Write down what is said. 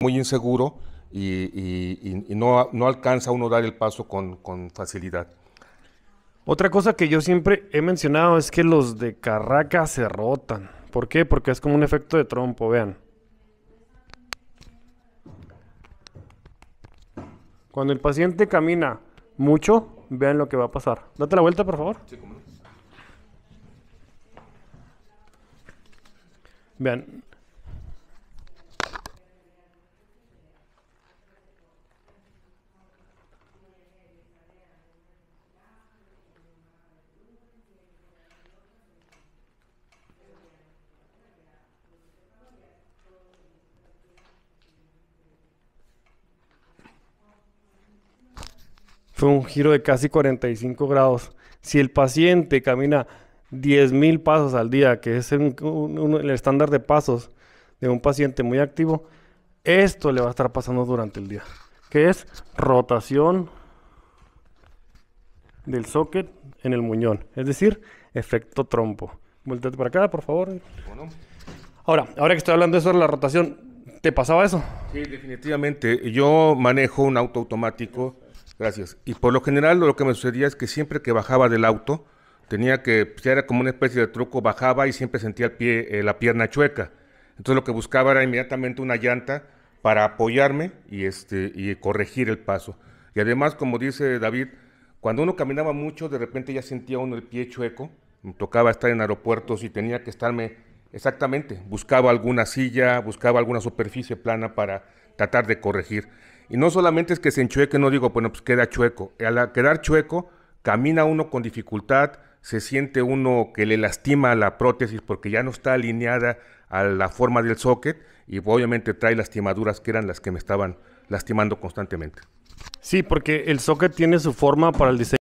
muy inseguro y, no, no, alcanza uno dar el paso con, facilidad. Otra cosa que yo siempre he mencionado es que los de Carraca se rotan. ¿Por qué? Porque es como un efecto de trompo, vean. Cuando el paciente camina mucho, vean lo que va a pasar. Date la vuelta, por favor. Vean, fue un giro de casi 45 grados. Si el paciente camina 10.000 pasos al día, que es el estándar de pasos de un paciente muy activo, esto le va a estar pasando durante el día, que es rotación del socket en el muñón, es decir, efecto trompo. Voltate para acá, por favor. Ahora, ahora que estoy hablando de eso de la rotación, ¿te pasaba eso? Sí, definitivamente. Yo manejo un auto automático Gracias. Y por lo general lo que me sucedía es que siempre que bajaba del auto, tenía que, pues, ya era como una especie de truco, bajaba y siempre sentía el pie, eh, la pierna chueca. Entonces lo que buscaba era inmediatamente una llanta para apoyarme y, este, y corregir el paso. Y además, como dice David, cuando uno caminaba mucho, de repente ya sentía uno el pie chueco. Me tocaba estar en aeropuertos y tenía que estarme exactamente. Buscaba alguna silla, buscaba alguna superficie plana para tratar de corregir. Y no solamente es que se enchueque, no digo, bueno, pues queda chueco. Al quedar chueco, camina uno con dificultad, se siente uno que le lastima la prótesis porque ya no está alineada a la forma del socket y obviamente trae lastimaduras que eran las que me estaban lastimando constantemente. Sí, porque el socket tiene su forma para el diseño